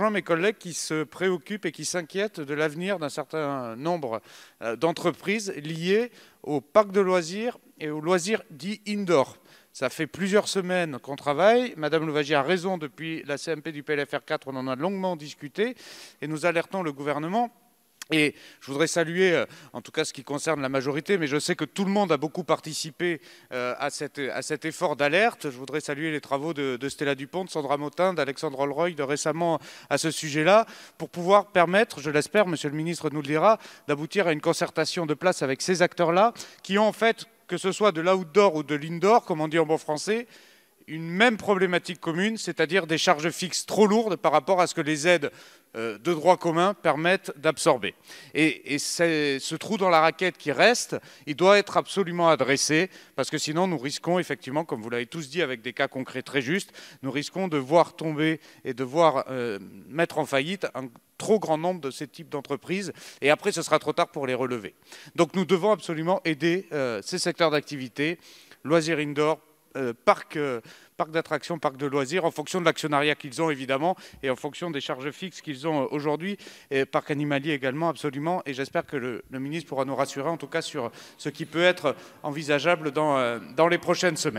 rejoins mes collègues qui se préoccupent et qui s'inquiètent de l'avenir d'un certain nombre euh, d'entreprises liées au parc de loisirs et aux loisirs dits indoor. Ça fait plusieurs semaines qu'on travaille. Madame Louvagie a raison, depuis la CMP du PLFR 4, on en a longuement discuté et nous alertons le gouvernement et je voudrais saluer, euh, en tout cas ce qui concerne la majorité, mais je sais que tout le monde a beaucoup participé euh, à, cet effort d'alerte. Je voudrais saluer les travaux de, Stella Dupont, de Sandra Motin, d'Alexandre Holroy, de récemment à ce sujet-là, pour pouvoir permettre, je l'espère, Monsieur le ministre nous le dira, d'aboutir à une concertation de place avec ces acteurs-là, qui ont en fait, que ce soit de l'outdoor ou de l'indoor, comme on dit en bon français, une même problématique commune, c'est-à-dire des charges fixes trop lourdes par rapport à ce que les aides euh, de droit commun permettent d'absorber. Et, ce trou dans la raquette qui reste, il doit être absolument adressé, parce que sinon nous risquons effectivement, comme vous l'avez tous dit avec des cas concrets très justes, nous risquons de voir tomber et de voir euh, mettre en faillite un trop grand nombre de ces types d'entreprises, et après ce sera trop tard pour les relever. Donc nous devons absolument aider euh, ces secteurs d'activité, loisirs indoor, euh, euh, parc d'attractions, parc de loisirs, en fonction de l'actionnariat qu'ils ont évidemment et en fonction des charges fixes qu'ils ont euh, aujourd'hui, et parc animalier également absolument. Et j'espère que le, ministre pourra nous rassurer en tout cas sur ce qui peut être envisageable dans les prochaines semaines.